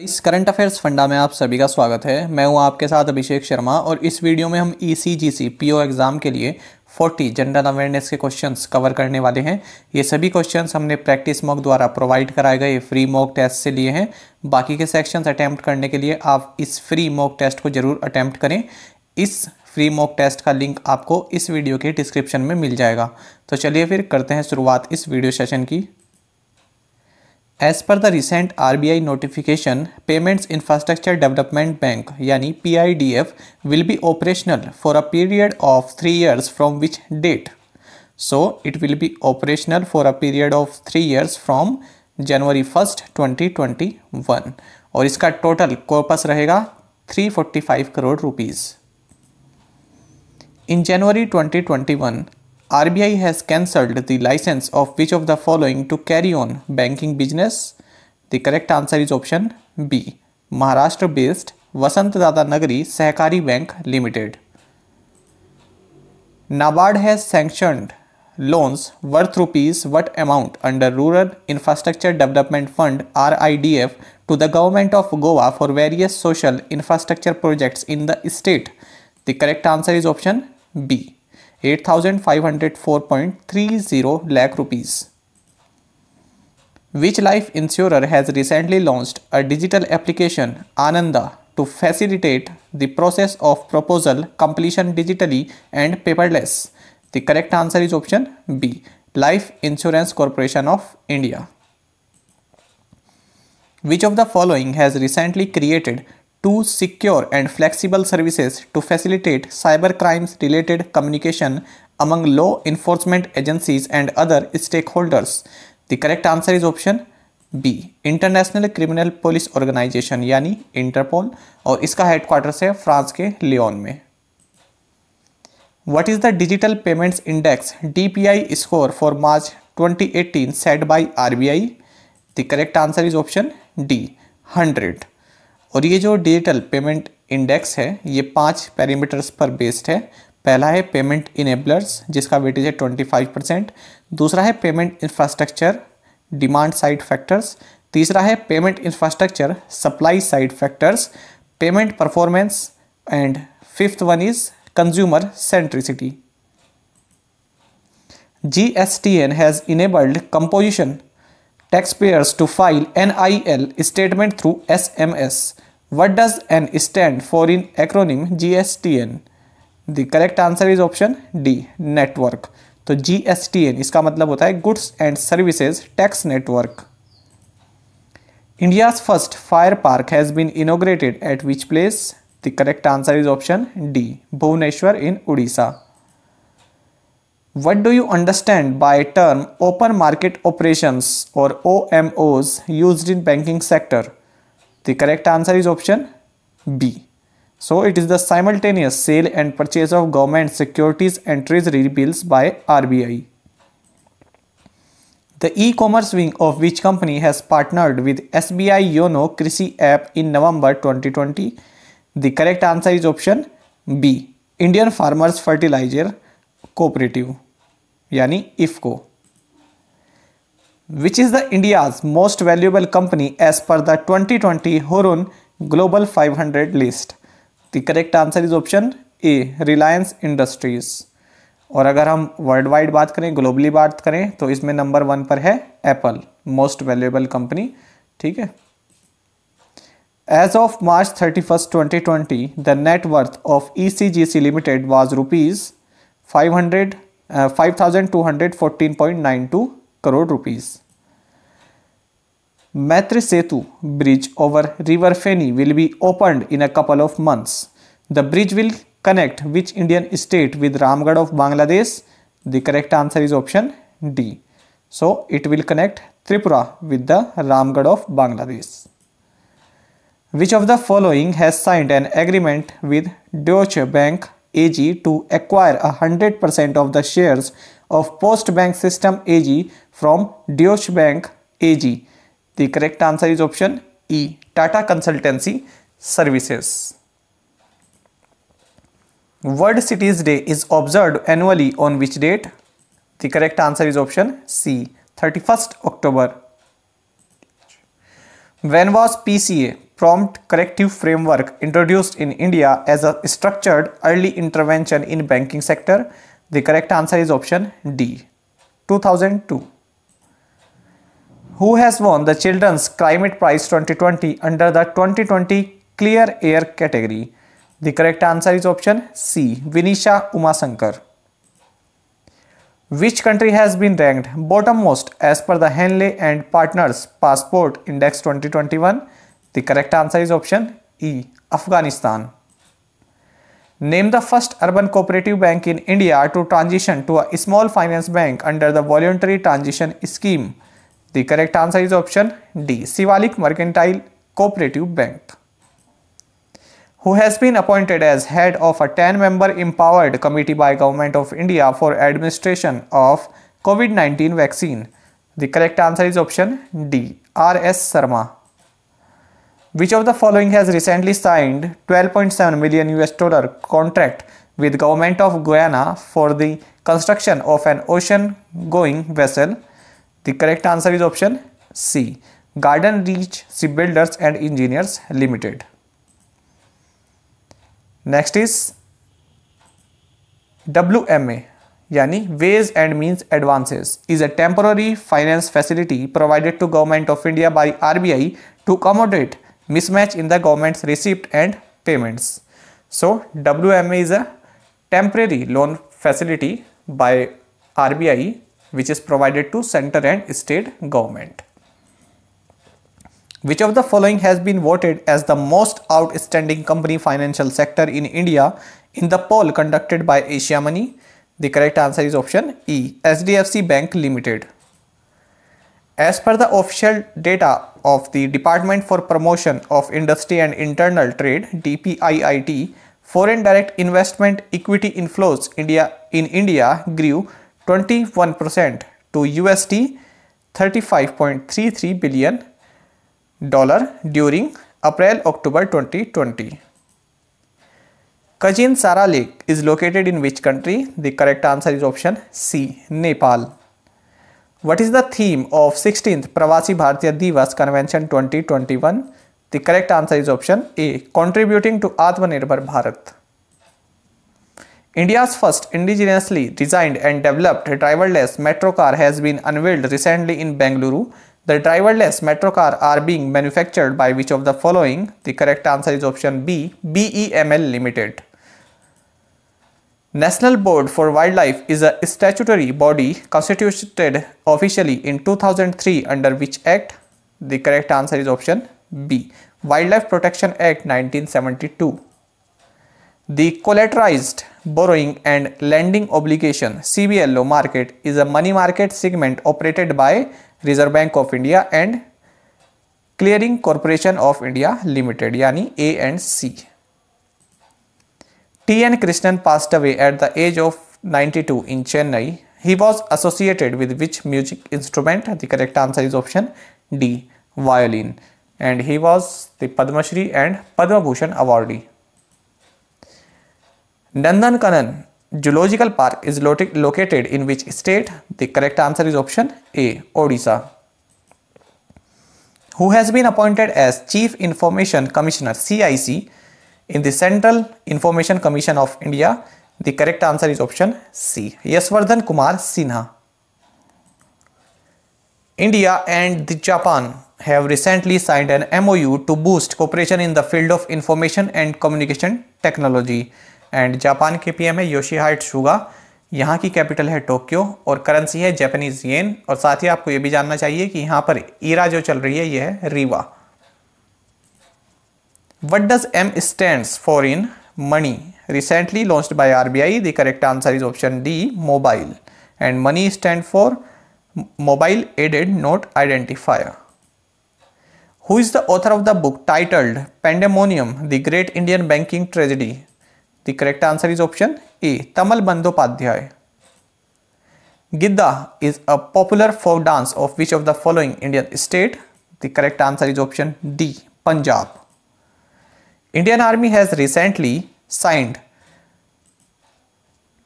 इस current affairs funda में आप सभी का स्वागत है मैं हूं आपके साथ अभिषेक शर्मा और इस वीडियो में हम ई C G C P O exam के लिए 40 जनरल अवेयरनेस के क्वेश्चंस कवर करने वाले हैं ये सभी क्वेश्चंस हमने प्रैक्टिस मॉक द्वारा प्रोवाइड कराए गए फ्री मॉक टेस्ट से लिए हैं बाकी के सेक्शंस अटैम्प्ट करने के लिए आप इस फ्री मॉक टेस्ट को ज़रूर अटैम्प्ट करें इस फ्री मॉक टेस्ट का लिंक आपको इस वीडियो के डिस्क्रिप्शन में मिल जाएगा तो चलिए फिर करते हैं शुरुआत इस वीडियो सेशन की as per the recent R B I notification payments infrastructure development bank यानी P I D F will be operational for a period of three years from which date so it will be operational for a period of three years from January first twenty twenty one और इसका total corpus रहेगा three forty five crore rupees in January twenty twenty one RBI has cancelled the license of which of the following to carry on banking business? The correct answer is option B. Maharashtra based Vasant Dada Nagari Sahakari Bank Limited. NABARD has sanctioned loans worth rupees what amount under Rural Infrastructure Development Fund RIDF to the government of Goa for various social infrastructure projects in the state? The correct answer is option B. 8504.30 lakh rupees. Which life insurer has recently launched a digital application Ananda to facilitate the process of proposal completion digitally and paperless? The correct answer is option B Life Insurance Corporation of India. Which of the following has recently created to secure and flexible services to facilitate cyber crimes related communication among law enforcement agencies and other stakeholders the correct answer is option B international criminal police organisation यानी Interpol और इसका headquarters है France के Lyon में what is the digital payments index D P I score for March twenty eighteen set by R B I the correct answer is option D hundred और ये जो digital payment index है ये पांच parameters पर based है पहला है पेमेंट इनेबलर्स जिसका वेटेज है 25 परसेंट दूसरा है payment infrastructure demand side factors तीसरा है payment infrastructure supply side factors payment performance and fifth one is consumer centricity G S T N has enabled composition taxpayers to file NIL statement through SMS. What does N stand for in acronym GSTN? The correct answer is option D network. तो GSTN इसका मतलब होता है goods and services tax network India's first fire park has been inaugurated at which place the correct answer is option D Bhubaneswar in Orissa What do you understand by term open market operations or OMOs used in banking sector? The correct answer is option B. So it is the simultaneous sale and purchase of government securities and treasury bills by RBI. The e-commerce wing of which company has partnered with SBI Yono Krishi app in November 2020? The correct answer is option B. Indian Farmers Fertilizer Cooperative. यानी IFFCO which is the India's most valuable company as per the 2020 twenty Hurun global 500 list the correct answer is option A Reliance Industries और अगर हम world wide बात करें globally बात करें तो इसमें नंबर वन पर है एप्पल मोस्ट वैल्यूएबल कंपनी ठीक है as of twenty twenty the net worth of E C G C limited was rupees five hundred Uh, 5214.92 crore rupees. Maitre Setu bridge over River Feni will be opened in a couple of months. The bridge will connect which Indian state with Ramgarh of Bangladesh? The correct answer is option D. So it will connect Tripura with the Ramgarh of Bangladesh. Which of the following has signed an agreement with Deutsche Bank AG to acquire 100% of the shares of Postbank System AG from Deutsche Bank AG. The correct answer is option E Tata Consultancy Services. World Cities Day is observed annually on which date? The correct answer is option C 31st October. When was PCA prompt corrective framework introduced in India as a structured early intervention in banking sector? The correct answer is option D. 2002. Who has won the Children's Climate Prize 2020 under the 2020 Clear Air category? The correct answer is option C. Vinisha Umasankar. Which country has been ranked bottommost as per the Henley and Partners Passport Index 2021? The correct answer is option E, Afghanistan. Name the first urban cooperative bank in India to transition to a small finance bank under the voluntary transition scheme. The correct answer is option D, Sivalik Mercantile Cooperative Bank. Who has been appointed as head of a 10-member empowered committee by Government of India for administration of COVID-19 vaccine? The correct answer is option D, R.S. Sarma. Which of the following has recently signed 12.7 million US dollar contract with government of Guyana for the construction of an ocean going vessel? The correct answer is option C. Garden Reach Shipbuilders and Engineers Limited. Next is WMA yani Ways and Means Advances, is a temporary finance facility provided to government of India by RBI to accommodate mismatch in the government's receipt and payments. So WMA is a temporary loan facility by RBI which is provided to center and state government. Which of the following has been voted as the most outstanding company financial sector in India in the poll conducted by Asia Money? The correct answer is option E, SDFC Bank Limited. As per the official data of the Department for Promotion of Industry and Internal Trade DPIIT, foreign direct investment equity inflows India in India grew 21% to USD 35.33 billion dollar during April October 2020. Kajin Sara Lake is located in which country? The correct answer is option C, Nepal. What is the theme of 16th Pravasi Bharatiya Divas Convention 2021? The correct answer is option A. Contributing to Atmanirbhar Bharat. India's first indigenously designed and developed driverless metro car has been unveiled recently in Bengaluru. The driverless metro car are being manufactured by which of the following? The correct answer is option B, BEML Limited. National Board for Wildlife is a statutory body constituted officially in 2003 under which act? The correct answer is option B. Wildlife Protection Act 1972. The collateralized borrowing and lending obligation CBLO market is a money market segment operated by Reserve Bank of India and Clearing Corporation of India Limited yani A and C. T.N. Krishnan passed away at the age of 92 in Chennai. He was associated with which music instrument? The correct answer is option D. Violin. And he was the Padma Shri and Padma Bhushan awardee. Nandan Kanan Zoological Park is lo located in which state? The correct answer is option A. Odisha. Who has been appointed as Chief Information Commissioner CIC in the Central Information Commission of India? The correct answer is option C. Yasvardhan Kumar Sinha. India and the Japan have recently signed an MOU to boost cooperation in the field of information and communication technology. And Japan के PM है Yoshihide Suga यहाँ की capital है Tokyo और currency है Japanese yen और साथ ही आपको ये भी जानना चाहिए कि यहाँ पर ईरा जो चल रही है ये है Rewa What does M stands for in money? Recently launched by RBI, the correct answer is option D, mobile. And money stand for mobile aided note identifier. Who is the author of the book titled Pandemonium, the Great Indian Banking Tragedy? The correct answer is option A, Tamal Bandopadhyay. Gidda is a popular folk dance of which of the following Indian state? The correct answer is option D, Punjab. Indian army has recently signed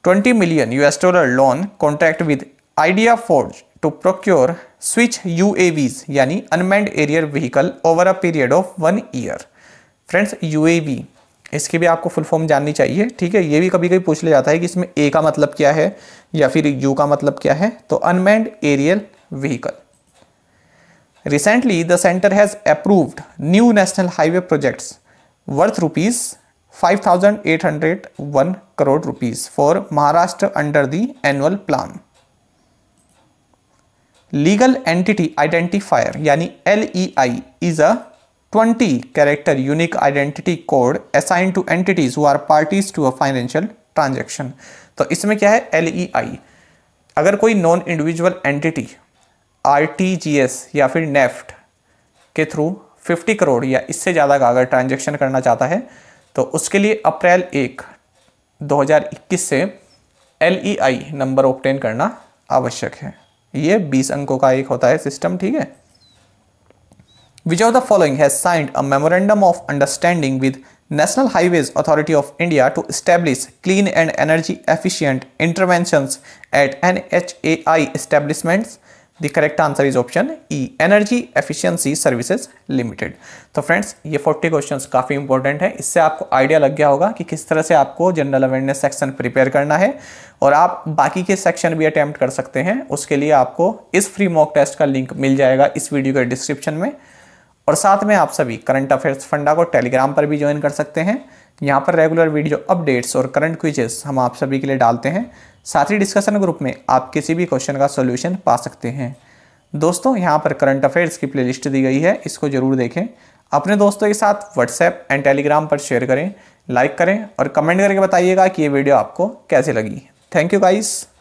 20 million US dollar loan contract with ideaForge to procure switch UAVs यानी unmanned aerial vehicle over a period of one year friends UAV इसकी भी आपको full form जाननी चाहिए ठीक है ये भी कभी कभी पूछ ले जाता है कि इसमें ए का मतलब क्या है या फिर यू का मतलब क्या है तो unmanned aerial vehicle recently the centre has approved new national highway projects worth five thousand eight hundred one crore rupees for Maharashtra under the annual plan legal entity identifier यानी L E I is a twenty character unique identity code assign to entities who are parties to a financial transaction तो इसमें क्या है L E I अगर कोई non individual entity R T G S या फिर NEFT e के through 50 crore या इससे ज़्यादा का अगर ट्रांजेक्शन करना चाहता है तो उसके लिए अप्रैल एक 2021 से L E I number obtain करना आवश्यक है ये 20 अंकों का एक होता है सिस्टम ठीक है which of the following has signed a memorandum of understanding with national National Highways Authority of India to establish clean and energy efficient interventions at NHAI establishments the correct answer is option E energy efficiency services limited तो friends ये 40 questions काफ़ी important है इससे आपको idea लग गया होगा कि किस तरह से आपको जनरल अवेयरनेस सेक्शन प्रिपेयर करना है और आप बाकी के सेक्शन भी अटैम्प्ट कर सकते हैं उसके लिए आपको इस फ्री मॉक टेस्ट का लिंक मिल जाएगा इस वीडियो के डिस्क्रिप्शन में और साथ में आप सभी करंट अफेयर्स फंडा को टेलीग्राम पर भी ज्वाइन कर सकते हैं यहाँ पर रेगुलर वीडियो अपडेट्स और करंट क्विजेस हम आप सभी के लिए डालते हैं साथ ही डिस्कशन ग्रुप में आप किसी भी क्वेश्चन का सोल्यूशन पा सकते हैं दोस्तों यहाँ पर करंट अफेयर्स की प्ले दी गई है इसको जरूर देखें अपने दोस्तों के साथ व्हाट्सएप एंड टेलीग्राम पर शेयर करें लाइक करें और कमेंट करके बताइएगा कि ये वीडियो आपको कैसे लगी थैंक यू गाइज़